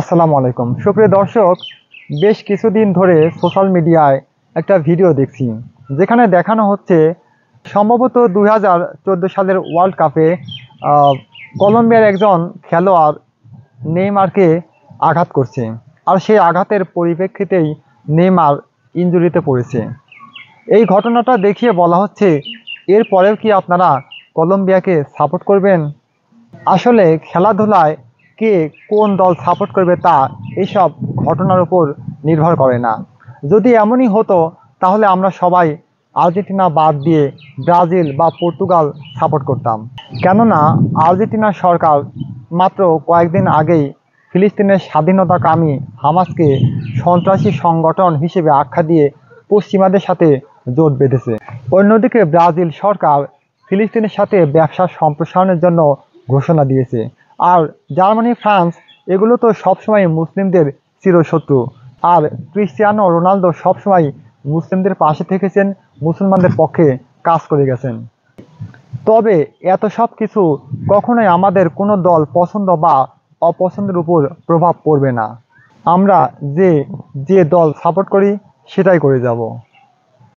আসসালামু আলাইকুম সুপ্রিয় দর্শক বেশ কিছুদিন ধরে সোশ্যাল মিডিয়ায় একটা ভিডিও দেখছি যেখানে দেখানো হচ্ছে সম্ভবত দুই সালের ওয়ার্ল্ড কাপে কলম্বিয়ার একজন খেলোয়াড় নেইমারকে আঘাত করছে আর সেই আঘাতের পরিপ্রেক্ষিতেই নেইমার ইঞ্জুরিতে পড়েছে এই ঘটনাটা দেখিয়ে বলা হচ্ছে এরপরেও কি আপনারা কলম্বিয়াকে সাপোর্ট করবেন আসলে খেলাধুলায় কে কোন দল সাপোর্ট করবে তা এসব ঘটনার উপর নির্ভর করে না যদি এমনই হতো তাহলে আমরা সবাই আর্জেন্টিনা বাদ দিয়ে ব্রাজিল বা পর্তুগাল সাপোর্ট করতাম কেননা আর্জেন্টিনা সরকার মাত্র কয়েকদিন আগেই ফিলিস্তিনের স্বাধীনতাকামী হামাসকে সন্ত্রাসী সংগঠন হিসেবে আখ্যা দিয়ে পশ্চিমাদের সাথে জোট বেঁধেছে অন্যদিকে ব্রাজিল সরকার ফিলিস্তিনের সাথে ব্যবসা সম্প্রসারণের জন্য ঘোষণা দিয়েছে আর জার্মানি ফ্রান্স এগুলো তো সবসময় মুসলিমদের চিরশত্রু আর ক্রিশ্চিয়ানো রোনালদো সবসময় মুসলিমদের পাশে থেকেছেন মুসলমানদের পক্ষে কাজ করে গেছেন তবে এত সব কিছু কখনোই আমাদের কোনো দল পছন্দ বা অপছন্দের উপর প্রভাব পড়বে না আমরা যে যে দল সাপোর্ট করি সেটাই করে যাব